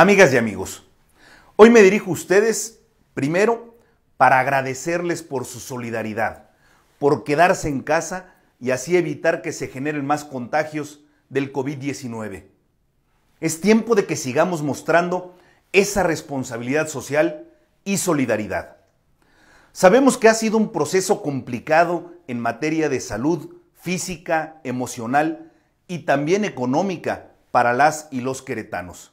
Amigas y amigos, hoy me dirijo a ustedes primero para agradecerles por su solidaridad, por quedarse en casa y así evitar que se generen más contagios del COVID-19. Es tiempo de que sigamos mostrando esa responsabilidad social y solidaridad. Sabemos que ha sido un proceso complicado en materia de salud física, emocional y también económica para las y los queretanos.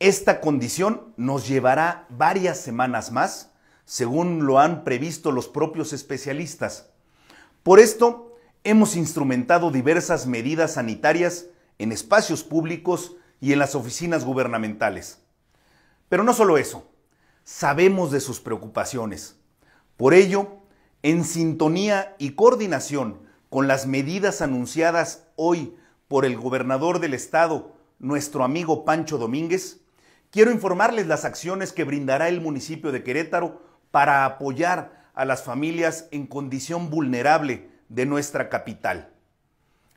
Esta condición nos llevará varias semanas más, según lo han previsto los propios especialistas. Por esto, hemos instrumentado diversas medidas sanitarias en espacios públicos y en las oficinas gubernamentales. Pero no solo eso, sabemos de sus preocupaciones. Por ello, en sintonía y coordinación con las medidas anunciadas hoy por el gobernador del estado, nuestro amigo Pancho Domínguez, Quiero informarles las acciones que brindará el municipio de Querétaro para apoyar a las familias en condición vulnerable de nuestra capital.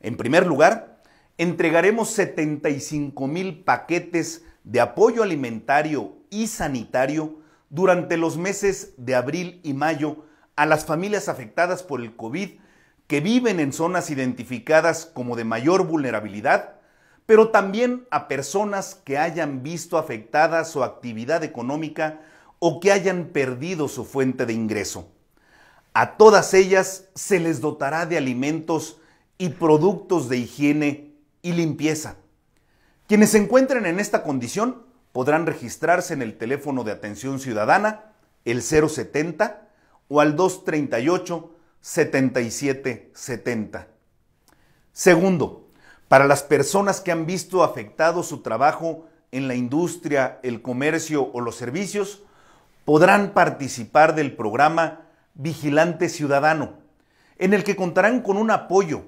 En primer lugar, entregaremos 75 mil paquetes de apoyo alimentario y sanitario durante los meses de abril y mayo a las familias afectadas por el COVID que viven en zonas identificadas como de mayor vulnerabilidad pero también a personas que hayan visto afectada su actividad económica o que hayan perdido su fuente de ingreso. A todas ellas se les dotará de alimentos y productos de higiene y limpieza. Quienes se encuentren en esta condición podrán registrarse en el teléfono de atención ciudadana, el 070 o al 238 7770. Segundo, para las personas que han visto afectado su trabajo en la industria, el comercio o los servicios, podrán participar del programa Vigilante Ciudadano, en el que contarán con un apoyo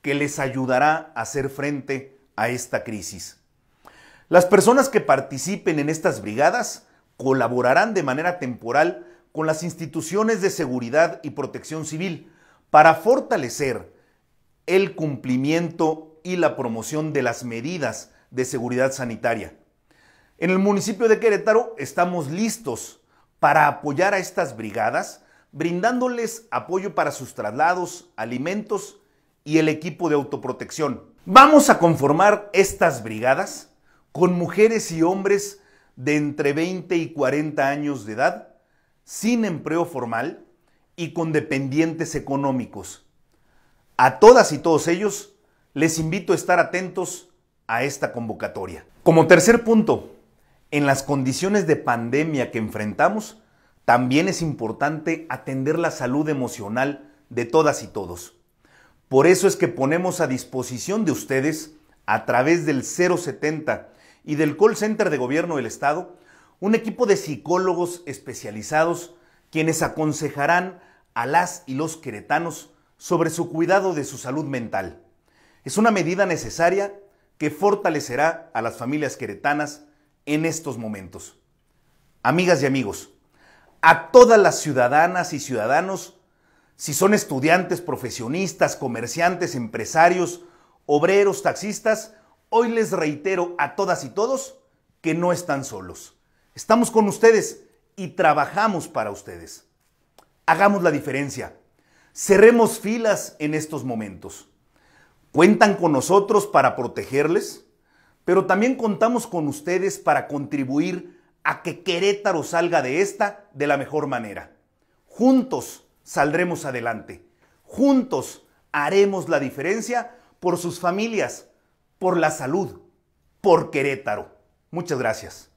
que les ayudará a hacer frente a esta crisis. Las personas que participen en estas brigadas colaborarán de manera temporal con las instituciones de seguridad y protección civil para fortalecer el cumplimiento y la promoción de las medidas de seguridad sanitaria. En el municipio de Querétaro estamos listos para apoyar a estas brigadas, brindándoles apoyo para sus traslados, alimentos y el equipo de autoprotección. Vamos a conformar estas brigadas con mujeres y hombres de entre 20 y 40 años de edad, sin empleo formal y con dependientes económicos. A todas y todos ellos les invito a estar atentos a esta convocatoria. Como tercer punto, en las condiciones de pandemia que enfrentamos, también es importante atender la salud emocional de todas y todos. Por eso es que ponemos a disposición de ustedes, a través del 070 y del call center de gobierno del Estado, un equipo de psicólogos especializados quienes aconsejarán a las y los queretanos sobre su cuidado de su salud mental. Es una medida necesaria que fortalecerá a las familias queretanas en estos momentos. Amigas y amigos, a todas las ciudadanas y ciudadanos, si son estudiantes, profesionistas, comerciantes, empresarios, obreros, taxistas, hoy les reitero a todas y todos que no están solos. Estamos con ustedes y trabajamos para ustedes. Hagamos la diferencia. Cerremos filas en estos momentos. Cuentan con nosotros para protegerles, pero también contamos con ustedes para contribuir a que Querétaro salga de esta de la mejor manera. Juntos saldremos adelante. Juntos haremos la diferencia por sus familias, por la salud, por Querétaro. Muchas gracias.